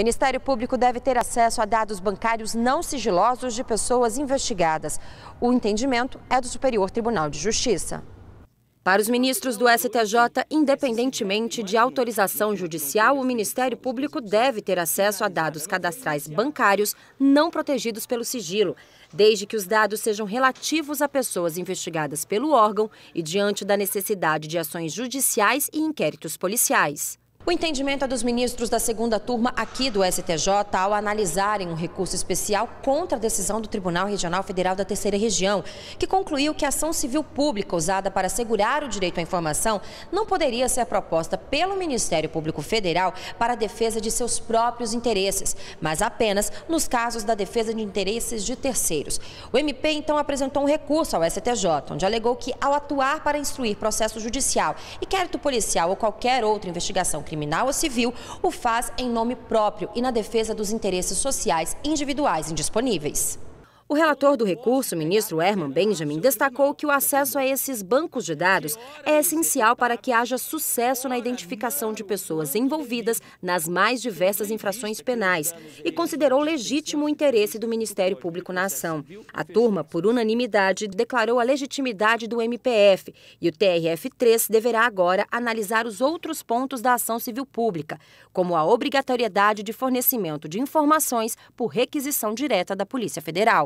Ministério Público deve ter acesso a dados bancários não sigilosos de pessoas investigadas. O entendimento é do Superior Tribunal de Justiça. Para os ministros do STJ, independentemente de autorização judicial, o Ministério Público deve ter acesso a dados cadastrais bancários não protegidos pelo sigilo, desde que os dados sejam relativos a pessoas investigadas pelo órgão e diante da necessidade de ações judiciais e inquéritos policiais. O entendimento é dos ministros da segunda turma aqui do STJ ao analisarem um recurso especial contra a decisão do Tribunal Regional Federal da Terceira Região, que concluiu que a ação civil pública usada para assegurar o direito à informação não poderia ser proposta pelo Ministério Público Federal para a defesa de seus próprios interesses, mas apenas nos casos da defesa de interesses de terceiros. O MP então apresentou um recurso ao STJ, onde alegou que ao atuar para instruir processo judicial, inquérito policial ou qualquer outra investigação criminal, criminal ou civil, o faz em nome próprio e na defesa dos interesses sociais individuais indisponíveis. O relator do recurso, ministro Herman Benjamin, destacou que o acesso a esses bancos de dados é essencial para que haja sucesso na identificação de pessoas envolvidas nas mais diversas infrações penais e considerou legítimo o interesse do Ministério Público na ação. A turma, por unanimidade, declarou a legitimidade do MPF e o TRF3 deverá agora analisar os outros pontos da ação civil pública, como a obrigatoriedade de fornecimento de informações por requisição direta da Polícia Federal.